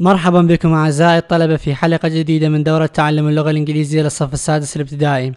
مرحبا بكم أعزائي الطلبة في حلقة جديدة من دورة تعلم اللغة الإنجليزية للصف السادس الابتدائي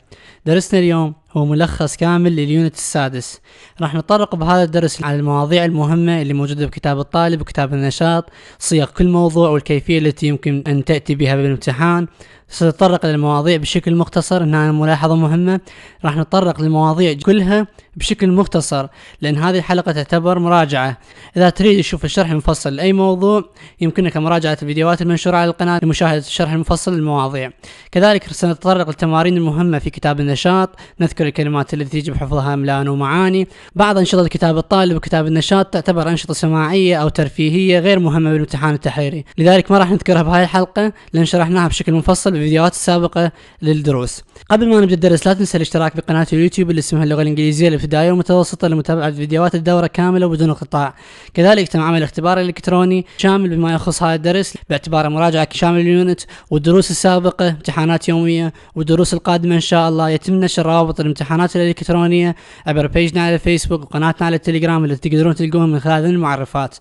درسنا اليوم هو ملخص كامل لليونت السادس راح نتطرق بهذا الدرس على المواضيع المهمة اللي موجودة بكتاب الطالب وكتاب النشاط صيغ كل موضوع والكيفية التي يمكن أن تأتي بها بالامتحان سنتطرق للمواضيع بشكل مختصر هنا ملاحظة مهمة راح نتطرق للمواضيع كلها بشكل مختصر لأن هذه الحلقة تعتبر مراجعة إذا تريد تشوف الشرح المفصل لأي موضوع يمكنك مراجعة الفيديوهات المنشورة على القناة لمشاهدة الشرح المفصل للمواضيع كذلك سنتطرق للتمارين المهمة في كتاب النشاط نذكر تذكر الكلمات التي يجب حفظها املاء ومعاني بعض انشطه كتاب الطالب وكتاب النشاط تعتبر انشطه سماعيه او ترفيهيه غير مهمه بالامتحان التحريري لذلك ما راح نذكرها بهاي الحلقه لان شرحناها بشكل مفصل بالفيديوهات السابقه للدروس قبل ما نبدا الدرس لا تنسى الاشتراك بقناه اليوتيوب اللي اسمها اللغه الانجليزيه الابتدائيه والمتوسطه لمتابعه فيديوهات الدوره كامله وبدون انقطاع كذلك تم عمل اختبار الالكتروني شامل بما يخص هذا الدرس باعتباره مراجعه شامل اليونت والدروس السابقه امتحانات يوميه والدروس القادمه ان شاء الله يتم نشر روابط الامتحانات الالكترونيه عبر بيجنا على الفيسبوك وقناتنا على التليجرام اللي تقدرون تلقوها من خلال المعرفات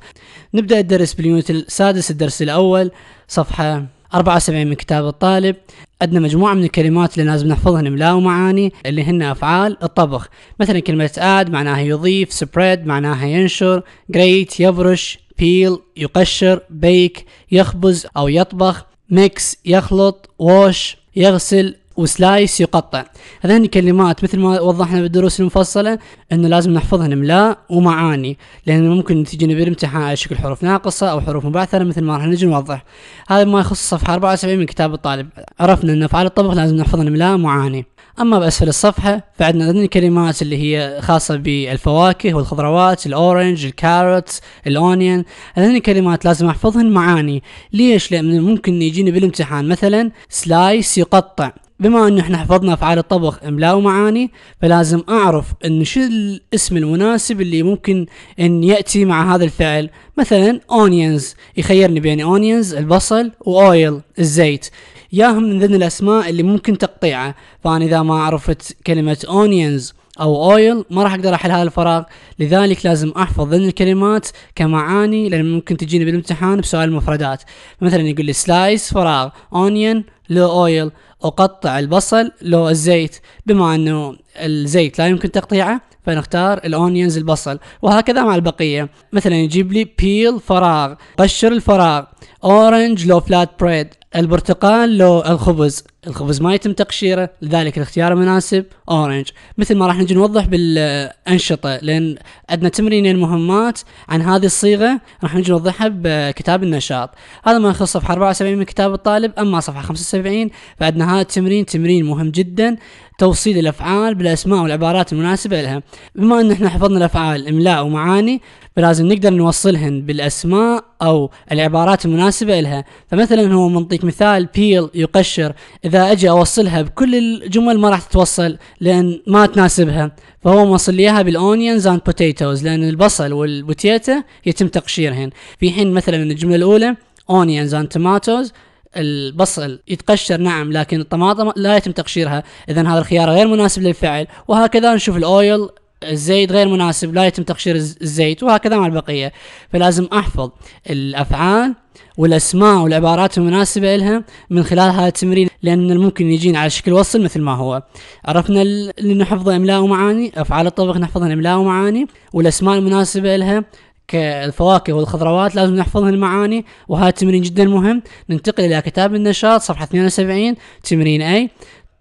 نبدا الدرس باليونت السادس الدرس الاول صفحه 74 من كتاب الطالب عندنا مجموعة من الكلمات اللي لازم نحفظهن املاء ومعاني اللي هن أفعال الطبخ مثلا كلمة add معناها يضيف spread معناها ينشر جريت يبرش بيل يقشر بيك يخبز أو يطبخ ميكس يخلط ووش يغسل وسلايس يقطع هذين الكلمات مثل ما وضحنا بالدروس المفصلة انه لازم نحفظهن املاء ومعاني لان ممكن تجينا بالامتحان على شكل حروف ناقصة او حروف مبعثرة مثل ما راح نجي نوضح هذا ما يخص صفحة 74 من كتاب الطالب عرفنا انه في الطبخ لازم نحفظهن املاء ومعاني اما باسفل الصفحه فعندنا هذين الكلمات اللي هي خاصه بالفواكه والخضروات الاورنج الكاروت الاونيون هذين الكلمات لازم احفظهن معاني ليش لان ممكن يجيني بالامتحان مثلا سلايس يقطع بما ان احنا حفظنا افعال الطبخ املاء ومعاني فلازم اعرف ان شو الاسم المناسب اللي ممكن ان ياتي مع هذا الفعل مثلا اونينز يخيرني بين اونينز البصل واويل الزيت ياهم من ضمن الاسماء اللي ممكن تقطيعه فانا اذا ما عرفت كلمه اونينز او اويل ما راح اقدر احل هذا الفراغ لذلك لازم احفظ ضمن الكلمات كمعاني لان ممكن تجيني بالامتحان بسؤال المفردات مثلا يقول لي سلايس فراغ اونيون لو اويل اقطع البصل لو الزيت بما انه الزيت لا يمكن تقطيعه فنختار الاونينز البصل وهكذا مع البقية مثلا يجيب لي بيل فراغ قشر الفراغ اورنج لو فلات بريد البرتقال لو الخبز الخبز ما يتم تقشيره لذلك الاختيار المناسب اورنج مثل ما راح نجي نوضح بالانشطه لان عندنا تمرينين مهمات عن هذه الصيغه راح نجي نوضحها بكتاب النشاط هذا ما يخص صفحه 74 من كتاب الطالب اما صفحه 75 فعندنا هذا التمرين تمرين مهم جدا توصيل الافعال بالاسماء والعبارات المناسبه لها بما ان احنا حفظنا الافعال املاء ومعاني فلازم نقدر نوصلهن بالاسماء او العبارات المناسبه لها فمثلا هو منطيك مثال بيل يقشر اذا اجي اوصلها بكل الجمل ما راح تتوصل لان ما تناسبها فهو موصل لي اياها بالاونيونز اند بوتيتوز لان البصل والبوتيتا يتم تقشيرهن في حين مثلا الجمله الاولى اونيونز اند tomatoes البصل يتقشر نعم لكن الطماطم لا يتم تقشيرها اذا هذا الخيار غير مناسب للفعل وهكذا نشوف الاويل الزيت غير مناسب لا يتم تقشير الزيت وهكذا مع البقيه فلازم احفظ الافعال والاسماء والعبارات المناسبه لها من خلال هذا التمرين لان ممكن يجينا على شكل وصل مثل ما هو عرفنا اللي نحفظه املاء ومعاني افعال الطبخ نحفظها املاء ومعاني والاسماء المناسبه لها كالفواكه والخضروات لازم نحفظ المعاني وهذا تمرين جدا مهم ننتقل الى كتاب النشاط صفحه 72 تمرين اي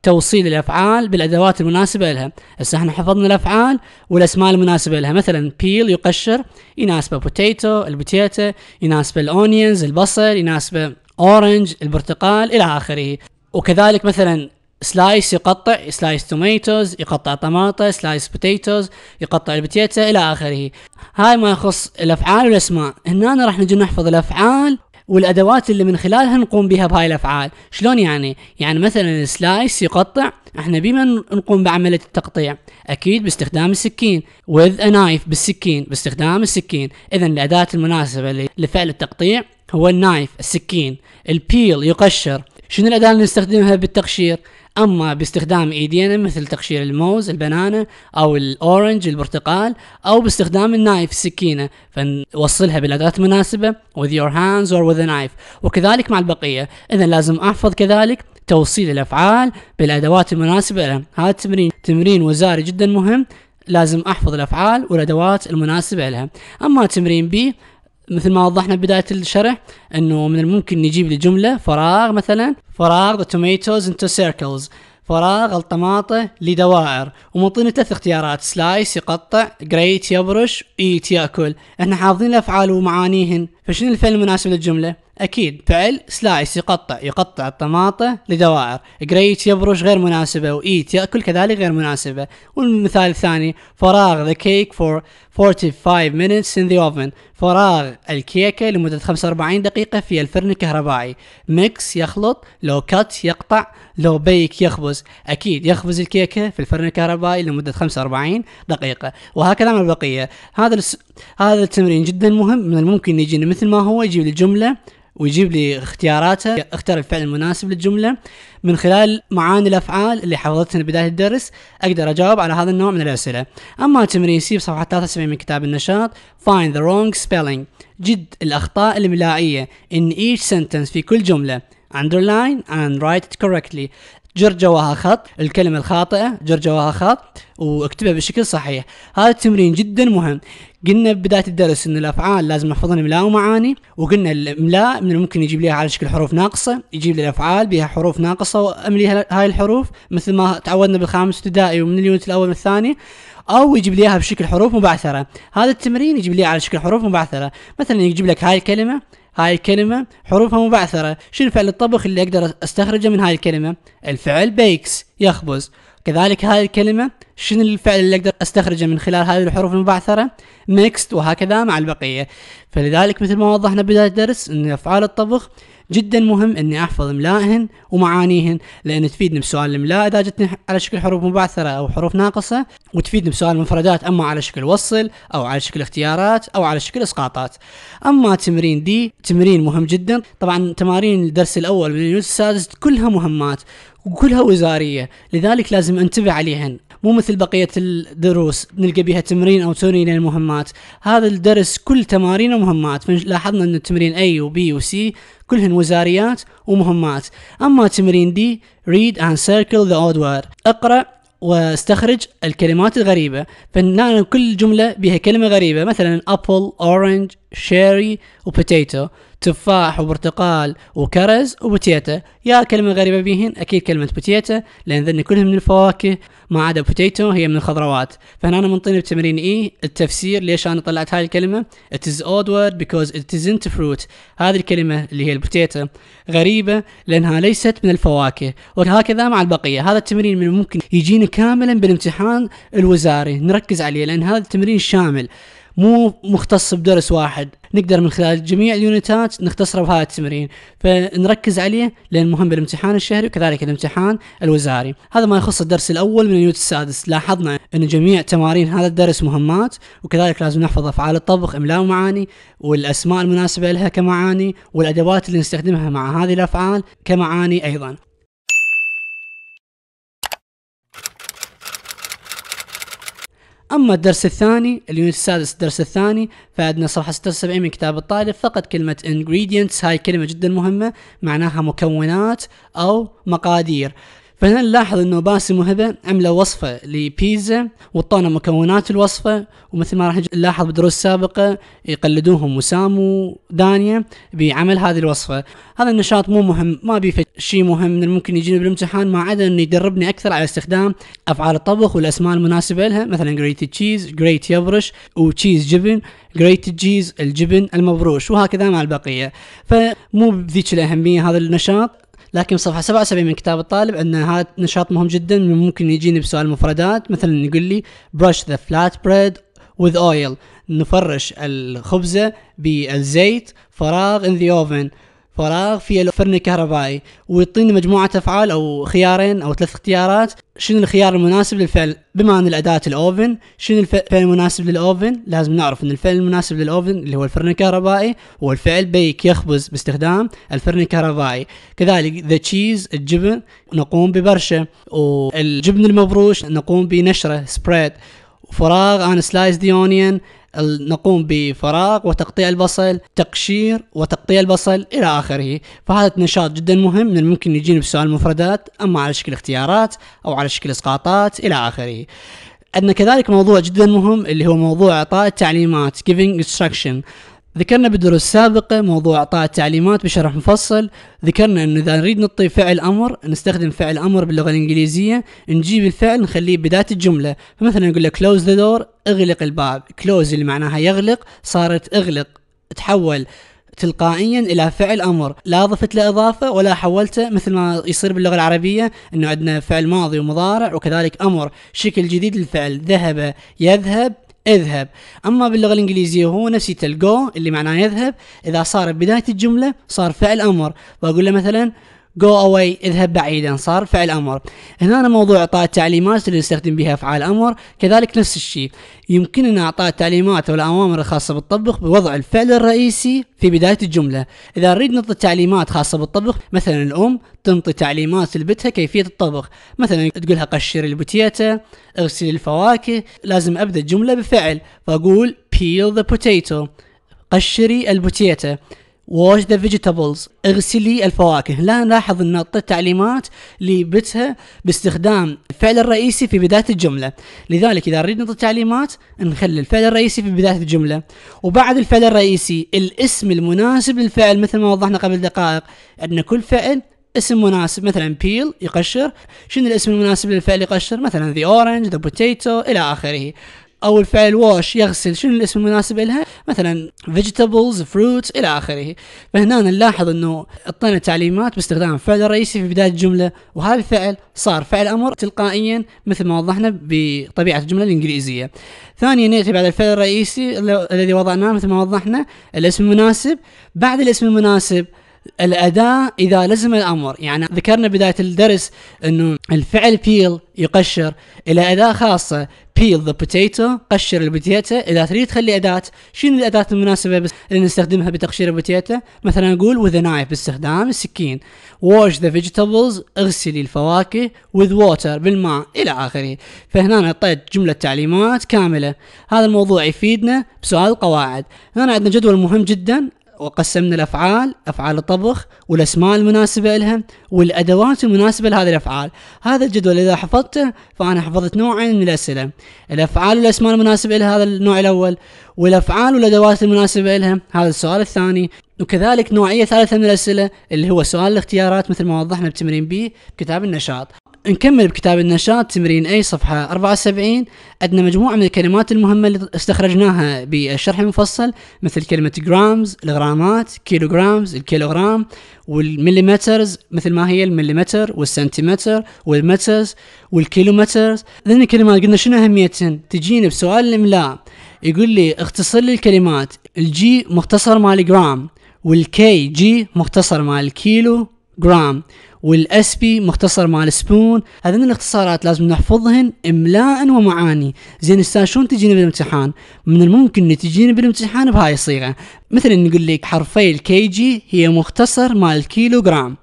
توصيل الافعال بالادوات المناسبه لها هسه احنا حفظنا الافعال والاسماء المناسبه لها مثلا بيل يقشر يناسبه بوتيتو البوتيتا يناسبه الاونينز البصل يناسبه اورنج البرتقال الى اخره وكذلك مثلا سلايس يقطع سلايس توميتوز يقطع طماطة سلايس بوتيتوز يقطع البتيتا الى اخره هاي ما يخص الافعال والاسماء هنا راح نجي نحفظ الافعال والادوات اللي من خلالها نقوم بها بهاي الافعال شلون يعني يعني مثلا سلايس يقطع احنا بما نقوم بعمليه التقطيع اكيد باستخدام السكين with a knife بالسكين باستخدام السكين اذا الاداه المناسبه لفعل التقطيع هو النايف السكين البيل يقشر شنو الاداه اللي نستخدمها بالتقشير اما باستخدام ايدينا مثل تقشير الموز البنانة او الاورنج البرتقال او باستخدام النايف السكينة فنوصلها بالادوات المناسبة with your hands or with a knife وكذلك مع البقية اذا لازم احفظ كذلك توصيل الافعال بالادوات المناسبة لها هذا التمرين تمرين وزاري جدا مهم لازم احفظ الافعال والادوات المناسبة لها اما تمرين بي مثل ما وضحنا بداية الشرح انه من الممكن نجيب لجملة فراغ مثلا فراغ the tomatoes into circles فراغ الطماطة لدوائر ومعطينا ثلاث اختيارات سلايس يقطع جريت يبرش ايت ياكل احنا حافظين الافعال ومعانيهن فشنو الفعل المناسب للجملة؟ أكيد فعل سلايس يقطع يقطع الطماطة لدوائر جريت يبرش غير مناسبة وإيت يأكل كذلك غير مناسبة والمثال الثاني فراغ the cake for 45 minutes in the oven فراغ الكيكة لمدة 45 دقيقة في الفرن الكهربائي ميكس يخلط لو كات يقطع لو بيك يخبز أكيد يخبز الكيكة في الفرن الكهربائي لمدة 45 دقيقة وهكذا من البقية هذا هذا التمرين جدا مهم من الممكن يجي مثل ما هو يجيب لي الجمله ويجيب لي اختياراته اختار الفعل المناسب للجمله من خلال معاني الافعال اللي حفظتها بدايه الدرس اقدر اجاوب على هذا النوع من الاسئله اما تمرين سي بصفحه 73 من كتاب النشاط find the wrong spelling جد الاخطاء الملائيه in each sentence في كل جمله underline and write it correctly جرجواها خط الكلمة الخاطئة جرجواها خط واكتبها بشكل صحيح هذا التمرين جدا مهم قلنا ببداية الدرس ان الافعال لازم نحفظها املاء ومعاني وقلنا الاملاء من الممكن يجيب لها على شكل حروف ناقصة يجيب لي الافعال بها حروف ناقصة وامليها هاي الحروف مثل ما تعودنا بالخامس ابتدائي ومن اليونت الاول والثاني او يجيب لي اياها بشكل حروف مبعثره هذا التمرين يجيب لي على شكل حروف مبعثره مثلا يجيب لك هاي الكلمه هاي الكلمة حروفها مبعثرة شنو فعل الطبخ اللي أقدر أستخرجه من هاي الكلمة الفعل بيكس يخبز كذلك هاي الكلمة شنو الفعل اللي أقدر أستخرجه من خلال هذه الحروف المبعثرة ميكست وهكذا مع البقية فلذلك مثل ما وضحنا بداية الدرس أن أفعال الطبخ جدا مهم اني احفظ املائهن ومعانيهن لان تفيدني بسؤال الاملاء اذا جتني على شكل حروف مبعثره او حروف ناقصه وتفيدني بسؤال المفردات اما على شكل وصل او على شكل اختيارات او على شكل اسقاطات اما تمرين دي تمرين مهم جدا طبعا تمارين الدرس الاول من السادس كلها مهمات وكلها وزاريه لذلك لازم انتبه عليهن مو مثل بقيه الدروس نلقى بها تمرين او تمرين المهمات هذا الدرس كل تمارين ومهمات فلاحظنا ان التمرين A و B و C كلهن وزاريات ومهمات اما تمرين D read and circle the odd word اقرا واستخرج الكلمات الغريبة فهنا كل جملة بها كلمة غريبة مثلا orange, أورنج و potato تفاح وبرتقال وكرز وبوتيتا يا كلمة غريبة بيهن أكيد كلمة بوتيتا لأن ذن كلهم من الفواكه ما عدا بوتيتو هي من الخضروات فهنا أنا منطيني بتمرين إي التفسير ليش أنا طلعت هاي الكلمة it is odd word because it isn't fruit هذه الكلمة اللي هي البوتيتا غريبة لأنها ليست من الفواكه وهكذا مع البقية هذا التمرين من الممكن يجينا كاملا بالامتحان الوزاري نركز عليه لأن هذا التمرين شامل مو مختص بدرس واحد نقدر من خلال جميع اليونتات نختصره بهذا التمرين فنركز عليه لان مهم بالامتحان الشهري وكذلك الامتحان الوزاري هذا ما يخص الدرس الاول من اليونت السادس لاحظنا ان جميع تمارين هذا الدرس مهمات وكذلك لازم نحفظ افعال الطبخ املاء ومعاني والاسماء المناسبه لها كمعاني والادوات اللي نستخدمها مع هذه الافعال كمعاني ايضا اما الدرس الثاني اليونت السادس الدرس الثاني فعندنا صفحه 76 من كتاب الطالب فقط كلمه ingredients هاي كلمه جدا مهمه معناها مكونات او مقادير فهنا نلاحظ انه باسم وهبه عملوا وصفه لبيتزا وطونا مكونات الوصفه ومثل ما راح نلاحظ بدروس سابقه يقلدوهم وسام ودانيا بعمل هذه الوصفه هذا النشاط مو مهم ما بي شيء مهم من الممكن يجيني بالامتحان ما عدا انه يدربني اكثر على استخدام افعال الطبخ والاسماء المناسبه لها مثلا جريت تشيز جريت يبرش وتشيز جبن جريت تشيز الجبن المبروش وهكذا مع البقيه فمو بذيك الاهميه هذا النشاط لكن صفحه 77 من كتاب الطالب ان هذا نشاط مهم جدا ممكن يجيني بسؤال مفردات مثلا يقول لي brush the flat bread with oil نفرش الخبزه بالزيت فراغ in the oven فراغ في الفرن الكهربائي ويعطيني مجموعة أفعال أو خيارين أو ثلاث اختيارات شنو الخيار المناسب للفعل بما أن الأداة الأوفن شنو الفعل المناسب للأوفن لازم نعرف أن الفعل المناسب للأوفن اللي هو الفرن الكهربائي هو الفعل بيك يخبز باستخدام الفرن الكهربائي كذلك ذا تشيز الجبن نقوم ببرشه والجبن المبروش نقوم بنشره سبريد فراغ انا سلايس ذا اونيون نقوم بفراغ وتقطيع البصل تقشير وتقطيع البصل إلى آخره فهذا نشاط جدا مهم من الممكن يجيني بسؤال مفردات أما على شكل اختيارات أو على شكل إسقاطات إلى آخره عندنا كذلك موضوع جدا مهم اللي هو موضوع اعطاء التعليمات giving instruction ذكرنا بالدروس السابقة موضوع إعطاء التعليمات بشرح مفصل ذكرنا أنه إذا نريد نعطي فعل أمر نستخدم فعل أمر باللغة الإنجليزية نجيب الفعل نخليه بداية الجملة فمثلا نقول له close the door اغلق الباب close اللي معناها يغلق صارت اغلق تحول تلقائيا الى فعل امر لا ضفت له اضافه ولا حولته مثل ما يصير باللغه العربيه انه عندنا فعل ماضي ومضارع وكذلك امر شكل جديد للفعل ذهب يذهب اذهب أما باللغة الإنجليزية هو نفس تلقو اللي معناه يذهب إذا صار بداية الجملة صار فعل أمر وأقول له مثلا جو اواي اذهب بعيدا صار فعل امر هنا موضوع اعطاء التعليمات اللي نستخدم بها افعال امر كذلك نفس الشيء يمكننا اعطاء التعليمات والاوامر الخاصه بالطبخ بوضع الفعل الرئيسي في بدايه الجمله اذا نريد نعطي تعليمات خاصه بالطبخ مثلا الام تنطي تعليمات لبتها كيفيه الطبخ مثلا تقولها قشري البوتيتا اغسلي الفواكه لازم ابدا الجمله بفعل فاقول peel the potato قشري البوتيتا wash the vegetables اغسلي الفواكه لا نلاحظ ان التعليمات اللي لبتها باستخدام الفعل الرئيسي في بدايه الجمله لذلك اذا نريد نعطي التعليمات نخلي الفعل الرئيسي في بدايه الجمله وبعد الفعل الرئيسي الاسم المناسب للفعل مثل ما وضحنا قبل دقائق ان كل فعل اسم مناسب مثلا بيل يقشر شنو الاسم المناسب للفعل يقشر مثلا the orange the potato الى اخره او الفعل واش يغسل شنو الاسم المناسب لها مثلا فيجيتابلز فروت الى اخره فهنا نلاحظ انه اعطينا تعليمات باستخدام الفعل الرئيسي في بدايه الجمله وهذا الفعل صار فعل امر تلقائيا مثل ما وضحنا بطبيعه الجمله الانجليزيه ثانيا ناتي بعد الفعل الرئيسي الذي وضعناه مثل ما وضحنا الاسم المناسب بعد الاسم المناسب الأداة اذا لزم الامر يعني ذكرنا بدايه الدرس انه الفعل بيل يقشر الى اداه خاصه بيل ذا بوتيتو قشر البوتيتو اذا تريد تخلي اداه شنو الاداه المناسبه بس اللي نستخدمها بتقشير البوتيتو مثلا نقول وذ نايف باستخدام السكين wash ذا فيجيتابلز اغسلي الفواكه وذ water بالماء الى اخره فهنا اعطيت جمله تعليمات كامله هذا الموضوع يفيدنا بسؤال القواعد هنا عندنا جدول مهم جدا وقسمنا الافعال افعال الطبخ والاسماء المناسبه لها والادوات المناسبه لهذه الافعال هذا الجدول اذا حفظته فانا حفظت نوعين من الاسئله الافعال والاسماء المناسبه لها هذا النوع الاول والافعال والادوات المناسبه لها هذا السؤال الثاني وكذلك نوعيه ثالثه من الاسئله اللي هو سؤال الاختيارات مثل ما وضحنا بتمرين بي كتاب النشاط نكمل بكتاب النشاط تمرين أي صفحة 74 عندنا مجموعة من الكلمات المهمة اللي استخرجناها بالشرح المفصل مثل كلمة جرامز الغرامات كيلوغرامز الكيلوغرام والمليمترز مثل ما هي المليمتر والسنتيمتر والمترز والكيلومترز لأن الكلمات قلنا شنو أهميتهن تجينا بسؤال الإملاء يقول لي اختصر لي الكلمات الجي مختصر مال جرام والكي جي مختصر مال كيلو جرام والاس بي مختصر مع السبون هذين الاختصارات لازم نحفظهن املاء ومعاني زين استاذ شلون تجيني بالامتحان من الممكن ان تجيني بالامتحان بهاي الصيغه مثلا نقول لك حرفي الكي جي هي مختصر مع الكيلوغرام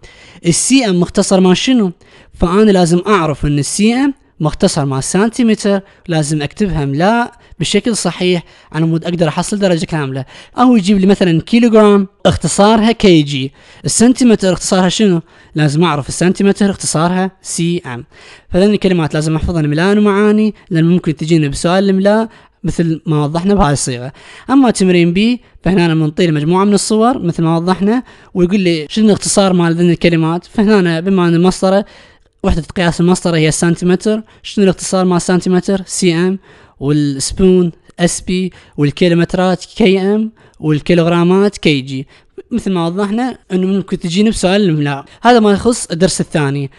السي ام مختصر مال شنو فانا لازم اعرف ان السي ام مختصر مع السنتيمتر لازم اكتبها املاء بشكل صحيح على مود اقدر احصل درجه كامله او يجيب لي مثلا كيلوغرام اختصارها كي جي السنتيمتر اختصارها شنو لازم اعرف السنتيمتر اختصارها سي ام فهذين الكلمات لازم احفظها ملاء ومعاني لان ممكن تجينا بسؤال الاملاء مثل ما وضحنا بهاي الصيغه اما تمرين بي فهنا بنعطيه مجموعه من الصور مثل ما وضحنا ويقول لي شنو الاختصار مال ذن الكلمات فهنا بما ان مصدره وحدة قياس المسطرة هي سنتيمتر شنو الاختصار مع سنتيمتر سي ام والسبون اس بي والكيلومترات كي ام والكيلوغرامات كي جي مثل ما وضحنا انه ممكن تجيني بسؤال الملاء هذا ما يخص الدرس الثاني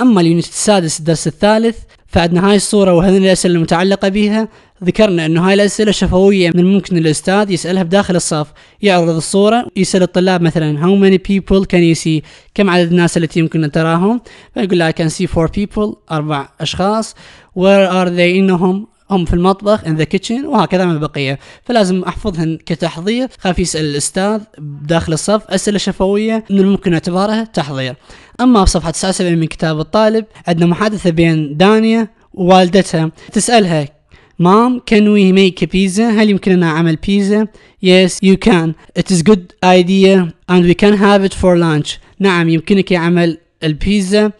اما اليونت السادس الدرس الثالث فعندنا هاي الصورة وهذه الأسئلة المتعلقة بها ذكرنا أنه هاي الأسئلة شفوية من الممكن الأستاذ يسألها بداخل الصف يعرض الصورة يسأل الطلاب مثلا How many people can you see كم عدد الناس التي يمكن أن تراهم فيقول I can see four people أربع أشخاص Where are they إنهم هم في المطبخ ان ذا كيتشن وهكذا من البقيه فلازم احفظهن كتحضير خاف يسال الاستاذ داخل الصف اسئله شفويه من الممكن اعتبارها تحضير اما في صفحه 79 من كتاب الطالب عندنا محادثه بين دانيا ووالدتها تسالها مام كان وي ميك بيزا هل يمكننا عمل بيتزا يس يو كان ات از جود ايديا اند وي كان هاف ات فور لانش نعم يمكنك عمل البيتزا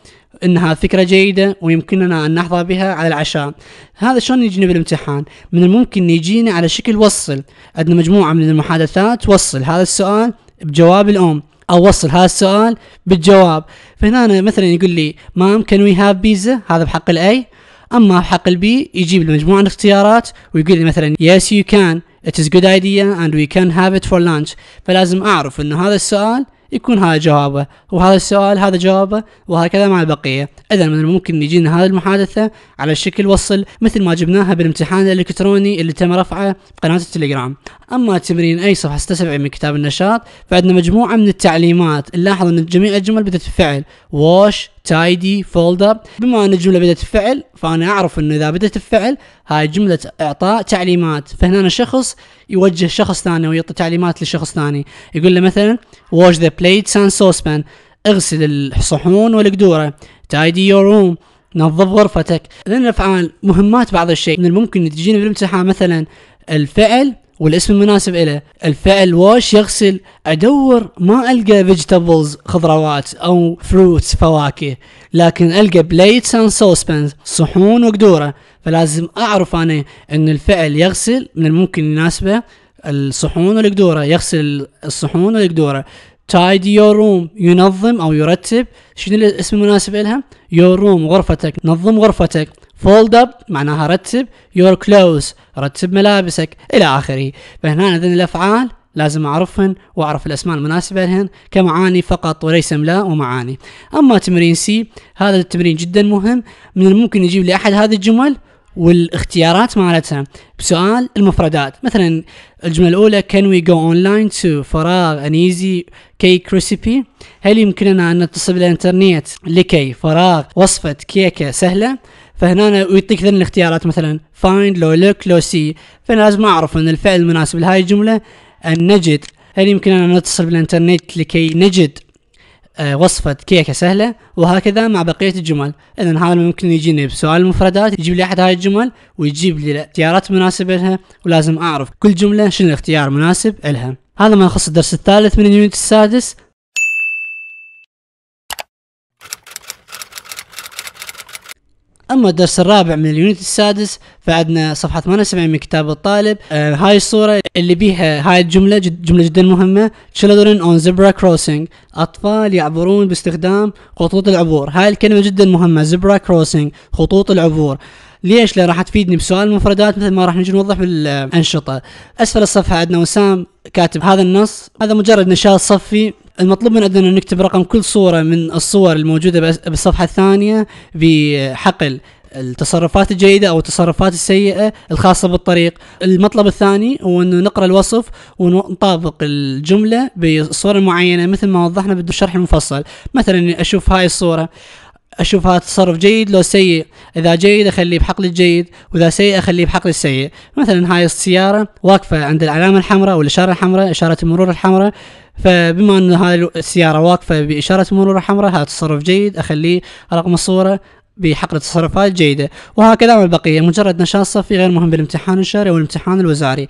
انها فكره جيده ويمكننا ان نحظى بها على العشاء هذا شلون يجينا بالامتحان من الممكن يجينا على شكل وصل عندنا مجموعه من المحادثات وصل هذا السؤال بجواب الام او وصل هذا السؤال بالجواب فهنا أنا مثلا يقول لي مام كان وي هاف بيتزا هذا بحق الاي اما بحق البي يجيب لي مجموعه من الاختيارات ويقول لي مثلا يس يو كان اتس جود ايديا اند وي كان هاف ات فور لانش فلازم اعرف انه هذا السؤال يكون هذا جوابه وهذا السؤال هذا جوابه وهكذا مع البقية إذا من الممكن يجينا هذه المحادثة على شكل وصل مثل ما جبناها بالامتحان الإلكتروني اللي تم رفعه بقناة التليجرام أما تمرين أي صفحة 76 من كتاب النشاط فعندنا مجموعة من التعليمات نلاحظ أن جميع الجمل بدأت بفعل واش تايدي فولدر بما ان الجمله بدات بفعل فانا اعرف انه اذا بدات بفعل هاي جمله اعطاء تعليمات فهنا شخص يوجه شخص ثاني ويعطي تعليمات لشخص ثاني يقول له مثلا wash the plates and saucepan اغسل الصحون والقدوره تايدي يور روم نظف غرفتك لان الافعال مهمات بعض الشيء من الممكن تجينا بالامتحان مثلا الفعل والاسم المناسب له الفعل واش يغسل ادور ما القى فيجيتابلز خضروات او فروتس فواكه لكن القى بليتس اند سوسبنز صحون وقدوره فلازم اعرف انا ان الفعل يغسل من الممكن يناسبه الصحون والقدوره يغسل الصحون والقدوره تايدي يور روم ينظم او يرتب شنو الاسم المناسب لها يور روم غرفتك نظم غرفتك فولد اب معناها رتب يور كلوز رتب ملابسك الى اخره فهنا اذن الافعال لازم اعرفهن واعرف الاسماء المناسبه لهن كمعاني فقط وليس املاء ومعاني اما تمرين سي هذا التمرين جدا مهم من الممكن يجيب لي احد هذه الجمل والاختيارات مالتها بسؤال المفردات مثلا الجمله الاولى can we go online to فراغ an easy cake recipe هل يمكننا ان نتصل بالانترنت لكي فراغ وصفه كيكه سهله فهنا ويعطيك ذن الاختيارات مثلا فايند لو لوك لو سي فانا لازم اعرف ان الفعل المناسب لهاي الجمله ان نجد هل يمكن ان نتصل بالانترنت لكي نجد آه، وصفة كيكة سهلة وهكذا مع بقية الجمل إذا هذا ممكن يجيني بسؤال المفردات يجيب لي أحد هاي الجمل ويجيب لي الاختيارات المناسبة لها ولازم أعرف كل جملة شنو الاختيار المناسب لها هذا ما يخص الدرس الثالث من اليونت السادس اما الدرس الرابع من اليونت السادس فعندنا صفحه 78 من كتاب الطالب آه هاي الصوره اللي بيها هاي الجمله جد جمله جدا مهمه children on zebra crossing اطفال يعبرون باستخدام خطوط العبور هاي الكلمه جدا مهمه zebra crossing خطوط العبور ليش؟ لان راح تفيدني بسؤال المفردات مثل ما راح نجي نوضح بالانشطه. اسفل الصفحه عندنا وسام كاتب هذا النص هذا مجرد نشاط صفي المطلوب من عندنا نكتب رقم كل صورة من الصور الموجودة بالصفحة الثانية بحقل التصرفات الجيدة أو التصرفات السيئة الخاصة بالطريق المطلب الثاني هو أنه نقرأ الوصف ونطابق الجملة بصورة معينة مثل ما وضحنا بالشرح المفصل مثلا أشوف هاي الصورة أشوف هذا التصرف جيد لو سيء اذا جيد اخليه بحقل الجيد واذا سيء اخليه بحقل السيء مثلا هاي السياره واقفه عند العلامه الحمراء والاشاره الحمراء اشاره المرور الحمراء فبما ان هذه السياره واقفه باشاره مرور حمراء هذا تصرف جيد اخليه رقم الصوره بحقل التصرفات جيدة وهكذا البقية مجرد نشاط صفي غير مهم بالامتحان الشهري والامتحان الوزاري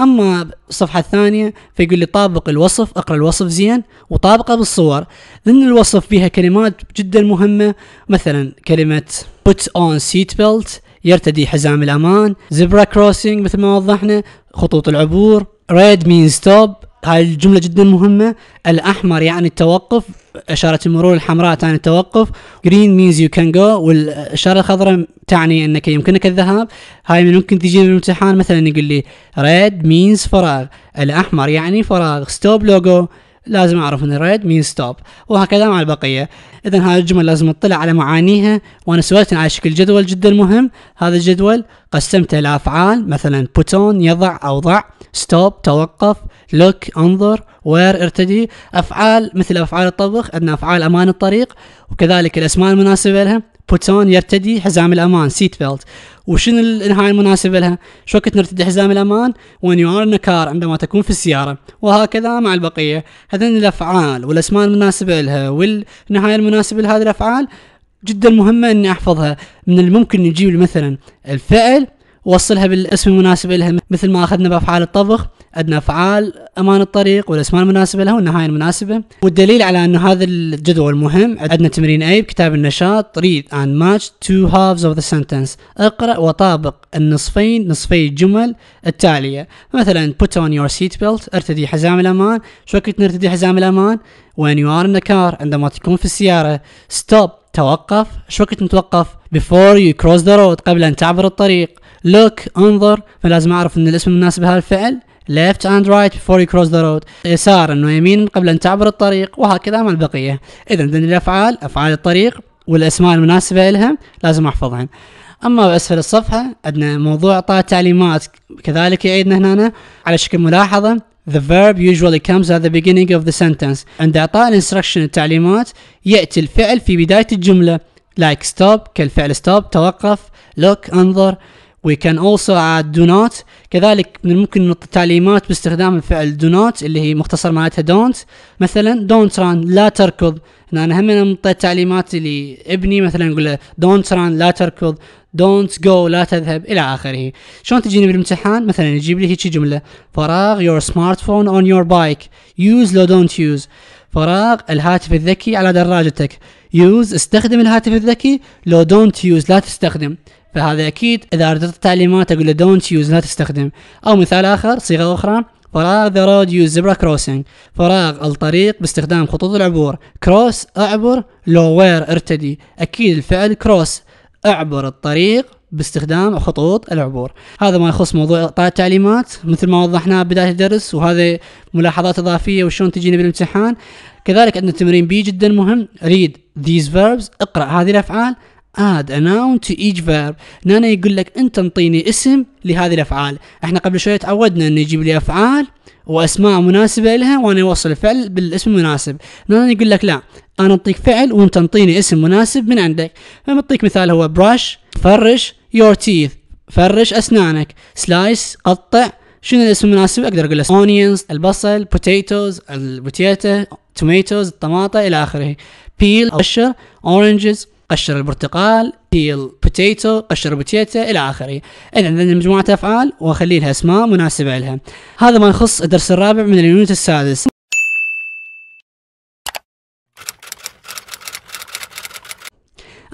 أما الصفحة الثانية فيقول لي طابق الوصف اقرأ الوصف زين وطابقه بالصور لان الوصف فيها كلمات جدا مهمة مثلا كلمة put on seat belt يرتدي حزام الأمان زبرا كروسنج مثل ما وضحنا خطوط العبور red means stop هاي الجملة جدا مهمة الأحمر يعني التوقف إشارة المرور الحمراء تعني التوقف green means you can go والإشارة الخضراء تعني أنك يمكنك الذهاب هاي من ممكن من الامتحان مثلا يقول لي red means فراغ الأحمر يعني فراغ stop logo لازم اعرف ان ريد مين ستوب وهكذا مع البقيه اذا هذه الجمل لازم اطلع على معانيها وانا سويتها على شكل جدول جدا مهم هذا الجدول قسمته الى افعال مثلا بوتون يضع او ضع ستوب توقف لوك انظر وير ارتدي افعال مثل افعال الطبخ عندنا افعال امان الطريق وكذلك الاسماء المناسبه لها بوتون يرتدي حزام الامان سيت بيلت وشنو النهايه المناسبه لها شو وقت نرتدي حزام الامان وين يو نكار عندما تكون في السياره وهكذا مع البقيه هذين الافعال والاسماء المناسبه لها والنهايه المناسبه لهذه الافعال جدا مهمه اني احفظها من الممكن نجيب مثلا الفعل وصلها بالاسم المناسب لها مثل ما اخذنا بافعال الطبخ عندنا افعال امان الطريق والاسماء المناسبه لها والنهايه المناسبه والدليل على انه هذا الجدول مهم عندنا تمرين اي بكتاب النشاط read and match two halves of the sentence اقرا وطابق النصفين نصفي الجمل التاليه مثلا put on your seat belt ارتدي حزام الامان شو وقت نرتدي حزام الامان when you are in the car عندما تكون في السياره stop توقف شو وقت نتوقف before you cross the road قبل ان تعبر الطريق look انظر فلازم اعرف ان الاسم المناسب لهذا الفعل left and right before you cross the road يسار انه يمين قبل ان تعبر الطريق وهكذا مع البقيه اذا عندنا الافعال افعال الطريق والاسماء المناسبه لها لازم احفظهم اما باسفل الصفحه عندنا موضوع اعطاء تعليمات كذلك يعيدنا هنا على شكل ملاحظه The verb usually comes at the beginning of the sentence. عند إعطاء الانستركشن التعليمات يأتي الفعل في بداية الجملة. Like stop كالفعل stop توقف look انظر we can also add do not كذلك من الممكن نعطي تعليمات باستخدام الفعل do not اللي هي مختصر معناتها don't مثلا don't run لا تركض هنا انا هم نعطي تعليمات لابني مثلا نقول له don't run لا تركض don't go لا تذهب الى اخره شلون تجيني بالامتحان مثلا يجيب لي هيك جمله فراغ your smartphone on your bike use لو don't use فراغ الهاتف الذكي على دراجتك use استخدم الهاتف الذكي لو don't use لا تستخدم فهذا اكيد اذا اردت التعليمات اقول له دونت يوز لا تستخدم او مثال اخر صيغه اخرى فراغ ذا رود يوز زبرا كروسنج فراغ الطريق باستخدام خطوط العبور كروس اعبر لوير ارتدي اكيد الفعل كروس اعبر الطريق باستخدام خطوط العبور هذا ما يخص موضوع اعطاء التعليمات مثل ما وضحناه بدايه الدرس وهذه ملاحظات اضافيه وشلون تجينا بالامتحان كذلك عندنا تمرين بي جدا مهم ريد ذيز verbs اقرا هذه الافعال اد noun تو each فيرب هنا يقول لك انت انطيني اسم لهذه الافعال احنا قبل شوي تعودنا انه يجيب لي افعال واسماء مناسبه لها وانا اوصل الفعل بالاسم المناسب هنا يقول لك لا انا اعطيك فعل وانت انطيني اسم مناسب من عندك فمعطيك مثال هو براش فرش يور تيث فرش اسنانك سلايس قطع شنو الاسم المناسب اقدر اقول له اونيونز البصل بوتيتوز البوتيتا توميتوز الطماطه الى اخره بيل قشر اورنجز قشر البرتقال بيل بوتيتو قشر بوتيتا الى اخره اذا عندنا مجموعه افعال واخلي لها اسماء مناسبه لها هذا ما يخص الدرس الرابع من اليونت السادس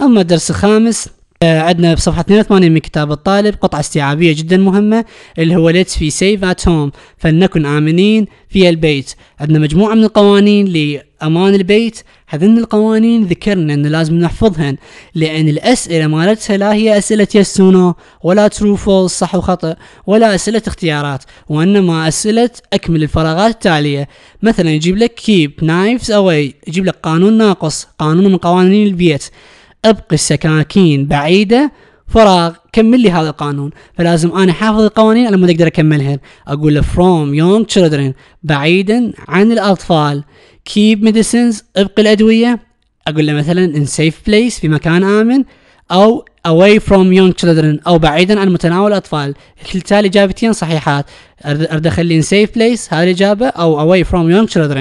اما الدرس الخامس آه، عندنا بصفحة 82 من كتاب الطالب قطعة استيعابية جدا مهمة اللي هو ليتس في سيف ات هوم فلنكن آمنين في البيت عندنا مجموعة من القوانين امان البيت هذن القوانين ذكرنا انه لازم نحفظهن لان الاسئله مالتها لا هي اسئله يس ولا ترو فولس صح وخطا ولا اسئله اختيارات وانما اسئله اكمل الفراغات التاليه مثلا يجيب لك كيب نايفز اواي يجيب لك قانون ناقص قانون من قوانين البيت ابقي السكاكين بعيده فراغ كمل لي هذا القانون فلازم انا حافظ القوانين على ما اقدر اكملها اقول له from young children بعيدا عن الاطفال keep medicines ابقي الادويه اقول له مثلا in safe place في مكان امن او away from young children أو بعيدا عن متناول الأطفال كلتا الإجابتين صحيحات اريد أخلي in safe place هذه الإجابة أو away from young children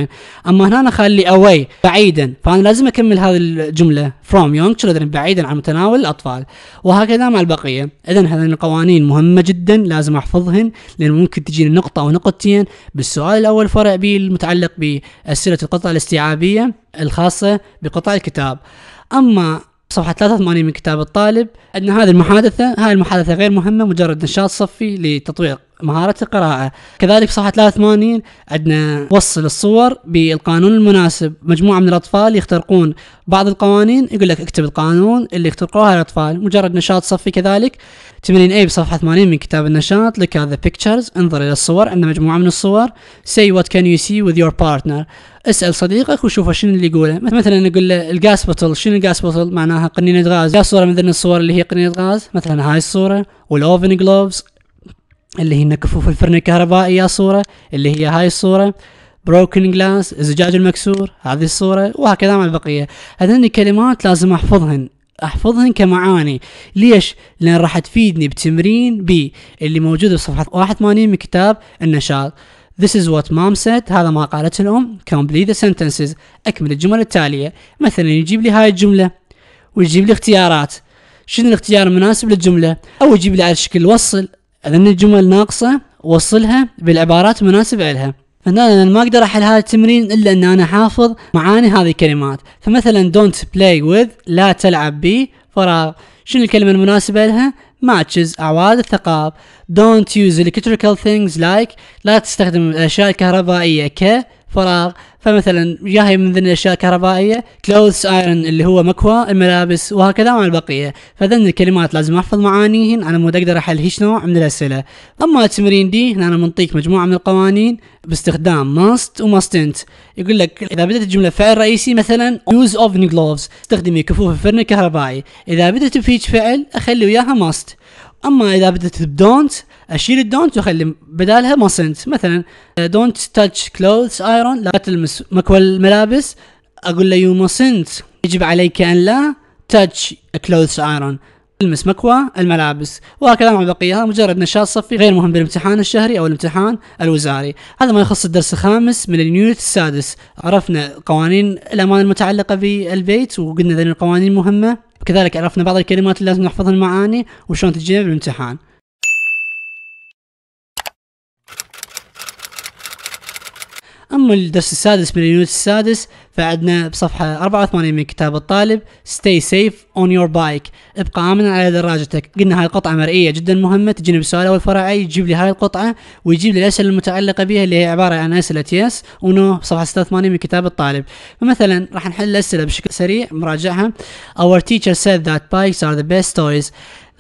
أما هنا أخلي away بعيدا فأنا لازم أكمل هذه الجملة from young children بعيدا عن متناول الأطفال وهكذا مع البقية إذا هذه القوانين مهمة جدا لازم أحفظهن لأن ممكن تجيني نقطة أو نقطتين بالسؤال الأول فرع بي المتعلق بأسئلة القطع الاستيعابية الخاصة بقطع الكتاب أما صفحة 83 من كتاب الطالب أن هذه المحادثة هذه المحادثة غير مهمة مجرد نشاط صفي لتطوير مهارة القراءة كذلك صفحة 83 عندنا وصل الصور بالقانون المناسب مجموعة من الأطفال يخترقون بعض القوانين يقول لك اكتب القانون اللي اخترقوها الأطفال مجرد نشاط صفي كذلك 80 A بصفحة 80 من كتاب النشاط لك هذا pictures انظر إلى الصور عندنا مجموعة من الصور say what can you see with your partner اسأل صديقك وشوفه شنو اللي يقوله مثلا نقول له الجاس بوتل شنو الجاس بوتل معناها قنينة غاز يا صورة من ضمن الصور اللي هي قنينة غاز مثلا هاي الصورة والاوفن جلوفز اللي هي كفوف الفرن يا صورة اللي هي هاي الصورة بروكن جلاس الزجاج المكسور هذه الصورة وهكذا مع البقية هذين كلمات لازم أحفظهن احفظهن كمعاني ليش لان راح تفيدني بتمرين بي اللي موجود بصفحة 81 من كتاب النشاط This is what mom said هذا ما قالته الأم complete the sentences أكمل الجمل التالية مثلا يجيب لي هاي الجملة ويجيب لي اختيارات شنو الاختيار المناسب للجملة أو يجيب لي على شكل وصل لان الجمل ناقصه وصلها بالعبارات المناسبه لها فهنا انا ما اقدر احل هذا التمرين الا ان انا حافظ معاني هذه الكلمات فمثلا don't play with لا تلعب بي فراغ شنو الكلمه المناسبه لها matches أعواد الثقاب don't use electrical things like لا تستخدم الأشياء الكهربائية ك فراغ فمثلا جاهي من ذن الاشياء الكهربائيه كلوث ايرون اللي هو مكوى الملابس وهكذا مع البقيه فذن الكلمات لازم احفظ معانيهن على مود اقدر احل هيش نوع من الاسئله اما التمرين دي هنا انا منطيك مجموعه من القوانين باستخدام ماست وماستنت يقول لك اذا بدت الجمله فعل رئيسي مثلا يوز اوف gloves استخدمي كفوف الفرن الكهربائي اذا بدت بفيج فعل اخلي وياها ماست اما اذا بدت بدونت اشيل الدونت واخلي بدالها ماسنت مثلا دونت تاتش كلوثس ايرون لا تلمس مكوى الملابس اقول له يو ماسنت يجب عليك ان لا تاتش كلوثس ايرون تلمس مكوى الملابس وهكذا مع بقيها مجرد نشاط صفي غير مهم بالامتحان الشهري او الامتحان الوزاري هذا ما يخص الدرس الخامس من اليونت السادس عرفنا قوانين الامان المتعلقه بالبيت وقلنا ذي القوانين مهمه وكذلك عرفنا بعض الكلمات اللي لازم نحفظها المعاني وشلون تجينا بالامتحان اما الدرس السادس من اليونت السادس فعندنا بصفحه 84 من كتاب الطالب stay safe on your bike ابقى امنا على دراجتك قلنا هاي القطعه مرئيه جدا مهمه تجيني بسؤال اول فرعي يجيب لي هاي القطعه ويجيب لي الاسئله المتعلقه بها اللي هي عباره عن اسئله يس ونو بصفحه 86 من كتاب الطالب فمثلا راح نحل الاسئله بشكل سريع مراجعها our teacher said that bikes are the best toys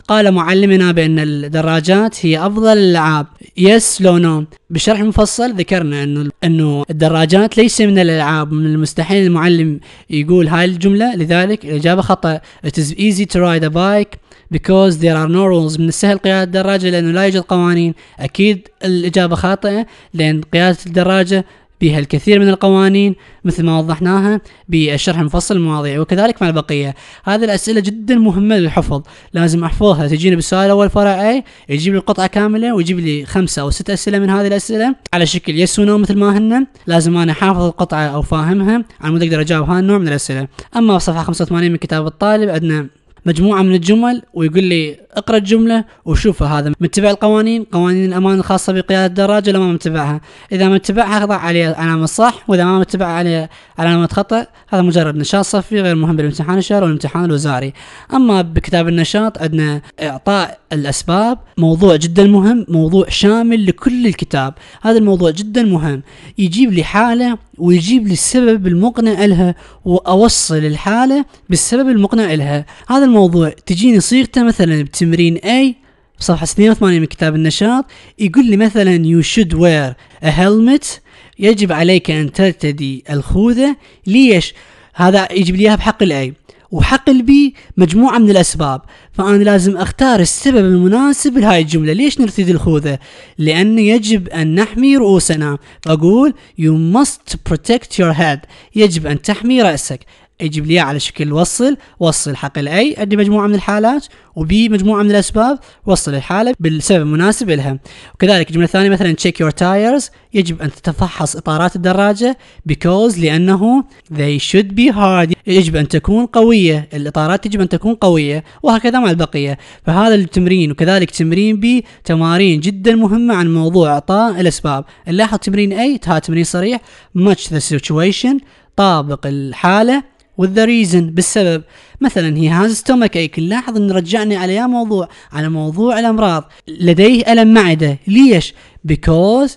قال معلمنا بأن الدراجات هي أفضل الألعاب يس لو نو بشرح مفصل ذكرنا أنه أنه الدراجات ليس من الألعاب من المستحيل المعلم يقول هاي الجملة لذلك الإجابة خطأ It is easy to ride a bike because there are no rules من السهل قيادة الدراجة لأنه لا يوجد قوانين أكيد الإجابة خاطئة لأن قيادة الدراجة بها الكثير من القوانين مثل ما وضحناها بالشرح المفصل المواضيع وكذلك مع البقية هذه الأسئلة جدا مهمة للحفظ لازم أحفظها تجيني بالسؤال الأول فرع أي يجيب لي القطعة كاملة ويجيب لي خمسة أو ست أسئلة من هذه الأسئلة على شكل يس ونو مثل ما هن لازم أنا حافظ القطعة أو فاهمها على مود أقدر أجاوب هذا النوع من الأسئلة أما في صفحة 85 من كتاب الطالب عندنا مجموعه من الجمل ويقول لي اقرا الجمله وشوفها هذا متبع القوانين قوانين الامان الخاصه بقياده الدراجه ولا ما متبعها اذا متبعها ضع عليه علامه صح واذا ما متبعها عليه علامه خطا هذا مجرد نشاط صفي غير مهم بالامتحان الشهري والامتحان الوزاري اما بكتاب النشاط عندنا اعطاء الاسباب موضوع جدا مهم موضوع شامل لكل الكتاب هذا الموضوع جدا مهم يجيب لي حاله ويجيب لي السبب المقنع لها واوصل الحاله بالسبب المقنع لها هذا الموضوع تجيني صيغته مثلا بتمرين اي بصفحه 82 من كتاب النشاط يقول لي مثلا يو شود وير ا هيلمت يجب عليك ان ترتدي الخوذه ليش هذا يجيب لي اياها بحق الاي وحقل بي مجموعة من الأسباب فأنا لازم أختار السبب المناسب لهاي الجملة ليش نرتدي الخوذة لأن يجب أن نحمي رؤوسنا أقول you must protect your head يجب أن تحمي رأسك اجيب لي على شكل وصل وصل حقل اي ادي مجموعه من الحالات وبي مجموعه من الاسباب وصل الحاله بالسبب المناسب لها وكذلك الجمله الثانيه مثلا تشيك يور تايرز يجب ان تتفحص اطارات الدراجه بيكوز لانه they should be hard يجب ان تكون قويه الاطارات يجب ان تكون قويه وهكذا مع البقيه فهذا التمرين وكذلك تمرين بي تمارين جدا مهمه عن موضوع اعطاء الاسباب نلاحظ تمرين اي تمرين صريح ماتش ذا سيتويشن طابق الحاله with the reason بالسبب مثلا هي هاز stomach ache نلاحظ ان رجعنا على يا موضوع على موضوع الامراض لديه الم معده ليش because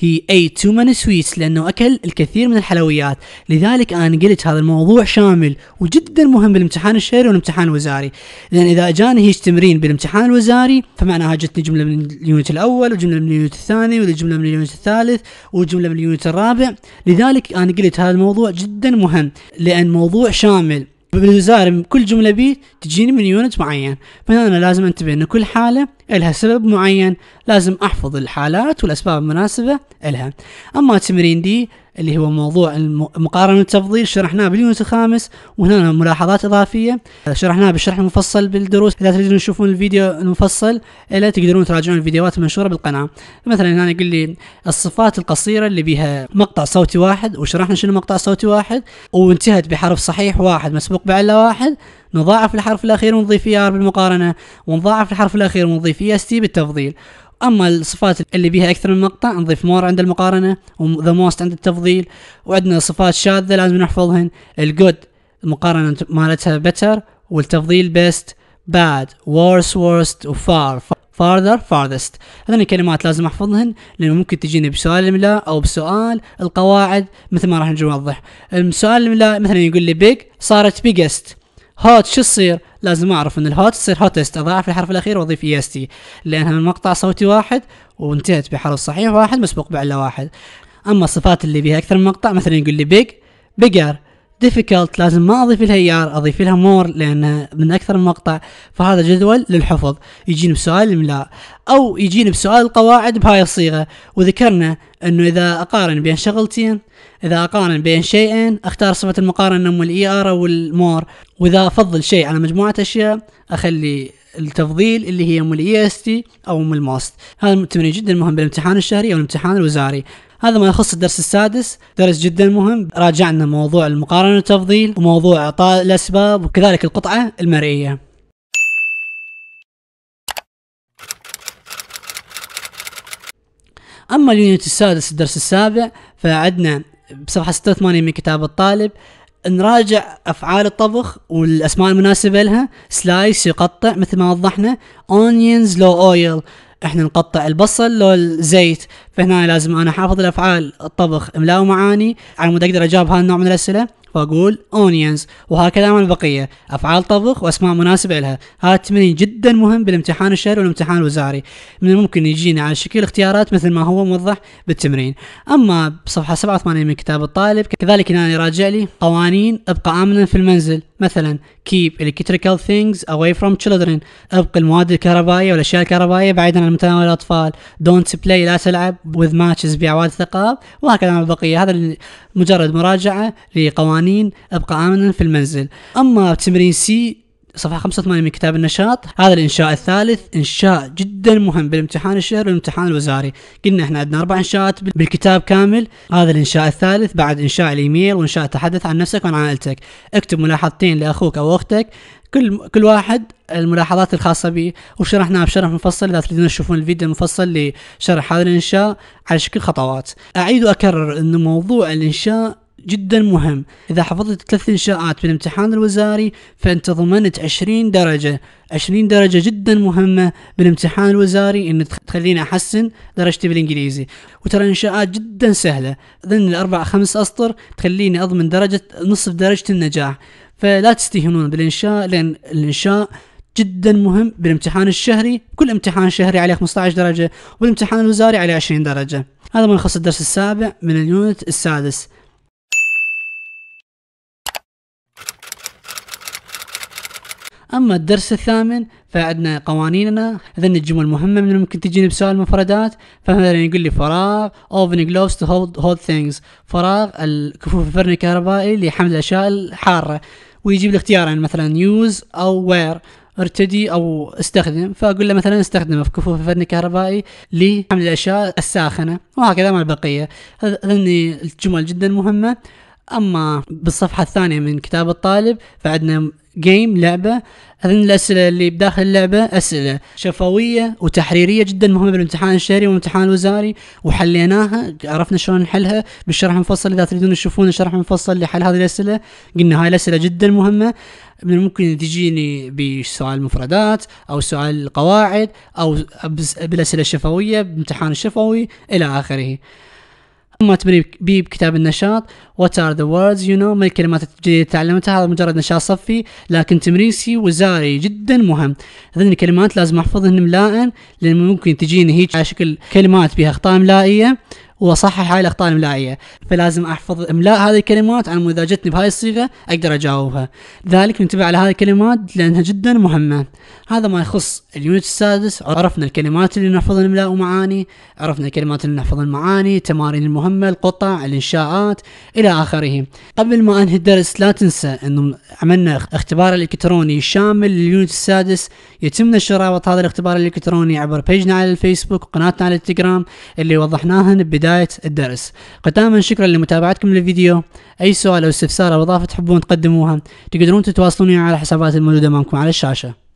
هي اي تو many سويتس لأنه أكل الكثير من الحلويات لذلك أنا قلت هذا الموضوع شامل وجدا مهم بالامتحان الشهري والامتحان الوزاري لأن إذا أجاني هيش تمرين بالامتحان الوزاري فمعناها جتني جملة من اليونت الأول وجملة من اليونت الثاني وجملة من اليونت الثالث وجملة من اليونت الرابع لذلك أنا قلت هذا الموضوع جدا مهم لأن موضوع شامل بزارة كل جملة بي تجيني من يونت معين فانا لازم أنتبه أن كل حالة لها سبب معين لازم أحفظ الحالات والأسباب المناسبة لها أما تمرين دي اللي هو موضوع مقارنة التفضيل شرحناه باليونت الخامس وهنا ملاحظات إضافية شرحناه بالشرح المفصل بالدروس إذا تريدون تشوفون الفيديو المفصل إلا تقدرون تراجعون الفيديوهات المنشورة بالقناة مثلا هنا يقول لي الصفات القصيرة اللي بها مقطع صوتي واحد وشرحنا شنو مقطع صوتي واحد وانتهت بحرف صحيح واحد مسبوق بعله واحد نضاعف الحرف الأخير ونضيف آر بالمقارنة ونضاعف الحرف الأخير ونضيف إس تي بالتفضيل اما الصفات اللي بيها اكثر من مقطع نضيف مور عند المقارنه وذا موست عند التفضيل وعندنا صفات شاذه لازم نحفظهن الجود المقارنه مالتها بتر والتفضيل بيست باد وورست وورست وفار فارذر فارذست هذين الكلمات لازم احفظهن لان ممكن تجيني بسؤال الاملاء او بسؤال القواعد مثل ما راح نجي نوضح السؤال الاملاء مثلا يقول لي big صارت biggest هوت شو تصير لازم اعرف ان الهوت تصير هوتست اضاعف الحرف الاخير واضيف اي e اس تي لانها من مقطع صوتي واحد وانتهت بحرف صحيح واحد مسبوق بعله واحد اما الصفات اللي بها اكثر من مقطع مثلا يقول لي بيج بيجر difficult لازم ما اضيف لها ايار e اضيف لها مور لان من اكثر من مقطع فهذا جدول للحفظ يجيني بسؤال الاملاء او يجيني بسؤال القواعد بهاي الصيغه وذكرنا انه اذا اقارن بين شغلتين اذا اقارن بين شيئين اختار صفه المقارنه ام الاي ار e او المور واذا افضل شيء على مجموعه اشياء اخلي التفضيل اللي هي ام الاي اس e تي او ام الموست هذا تمرين جدا مهم بالامتحان الشهري او الامتحان الوزاري هذا ما يخص الدرس السادس درس جدا مهم راجعنا موضوع المقارنة والتفضيل وموضوع اعطاء الاسباب وكذلك القطعة المرئية اما اليونت السادس الدرس السابع فعدنا بصفحة 86 من كتاب الطالب نراجع افعال الطبخ والاسماء المناسبه لها سلايس يقطع مثل ما وضحنا اونيونز لو اويل احنا نقطع البصل لو الزيت فهنا لازم انا احافظ الافعال الطبخ املاء ومعاني على مود اقدر اجاوب هالنوع من الاسئله واقول اونينز وهكذا مع البقيه افعال طبخ واسماء مناسبه لها هذا التمرين جدا مهم بالامتحان الشهري والامتحان الوزاري من الممكن يجينا على شكل اختيارات مثل ما هو موضح بالتمرين اما بصفحه 87 من كتاب الطالب كذلك هنا يراجع لي قوانين ابقى امنا في المنزل مثلا keep electrical things away from children ابق المواد الكهربائية والأشياء الكهربائية بعيدا عن متناول الأطفال don't play لا تلعب with matches بعواد ثقاب وهكذا مع البقية هذا مجرد مراجعة لقوانين ابقى آمنا في المنزل أما تمرين سي صفحة 85 من كتاب النشاط هذا الإنشاء الثالث إنشاء جدا مهم بالامتحان الشهري والامتحان الوزاري قلنا احنا عندنا أربع إنشاءات بالكتاب كامل هذا الإنشاء الثالث بعد إنشاء الإيميل وإنشاء تحدث عن نفسك وعن عائلتك اكتب ملاحظتين لأخوك أو أختك كل كل واحد الملاحظات الخاصة به وشرحناها بشرح مفصل إذا تريدون تشوفون الفيديو المفصل لشرح هذا الإنشاء على شكل خطوات أعيد وأكرر أن موضوع الإنشاء جدا مهم إذا حفظت ثلاث إنشاءات بالامتحان الوزاري فأنت ضمنت 20 درجة 20 درجة جدا مهمة بالامتحان الوزاري إن تخليني أحسن درجتي بالإنجليزي وترى إنشاءات جدا سهلة ضمن الأربع خمس أسطر تخليني أضمن درجة نصف درجة النجاح فلا تستهينون بالإنشاء لأن الإنشاء جدا مهم بالامتحان الشهري كل امتحان شهري عليه 15 درجة والامتحان الوزاري عليه 20 درجة هذا ملخص الدرس السابع من اليونت السادس اما الدرس الثامن فعندنا قوانيننا اذا الجمل مهمه من ممكن تجيني بسؤال المفردات فمثلا يقول لي فراغ اوفن جلوفز تو هولد هولد ثينجز فراغ الكفوف الفرن الكهربائي لحمل الاشياء الحاره ويجيب لي اختيارين مثلا يوز او وير ارتدي او استخدم فاقول له مثلا استخدمه في كفوف الفرن الكهربائي لحمل الاشياء الساخنه وهكذا مع البقيه هذني الجمل جدا مهمه اما بالصفحه الثانيه من كتاب الطالب فعندنا جيم لعبه اظن الاسئله اللي بداخل اللعبه اسئله شفويه وتحريريه جدا مهمه بالامتحان الشهري والامتحان الوزاري وحليناها عرفنا شلون نحلها بالشرح المفصل اذا تريدون تشوفون الشرح المفصل لحل هذه الاسئله قلنا هاي الاسئله جدا مهمه من الممكن تجيني بسؤال مفردات او سؤال القواعد او بالاسئله الشفويه بامتحان الشفوي الى اخره تبني بي بكتاب النشاط What are the words you know ما الكلمات التي تعلمتها هذا مجرد نشاط صفي لكن تمريسي وزاري جدا مهم هذين الكلمات لازم احفظهن ملاء لان ممكن تجيني هيك على شكل كلمات بها اخطاء املائيه واصحح هاي الاخطاء الاملائيه فلازم احفظ املاء هذه الكلمات على اذا جتني بهاي الصيغه اقدر اجاوبها لذلك ننتبه على هذه الكلمات لانها جدا مهمه هذا ما يخص اليونت السادس عرفنا الكلمات اللي نحفظ الاملاء ومعاني عرفنا الكلمات اللي نحفظ المعاني التمارين المهمه القطع الانشاءات الى اخره قبل ما انهي الدرس لا تنسى انه عملنا اختبار الالكتروني شامل لليونت السادس يتم نشر رابط هذا الاختبار الالكتروني عبر بيجنا على الفيسبوك وقناتنا على التليجرام اللي وضحناها ببدايه الدرس قدام شكرا لمتابعتكم للفيديو أي سؤال أو استفسار أو إضافة تحبون تقدموها تقدرون تتواصلون على حسابات الموجودة أمامكم على الشاشة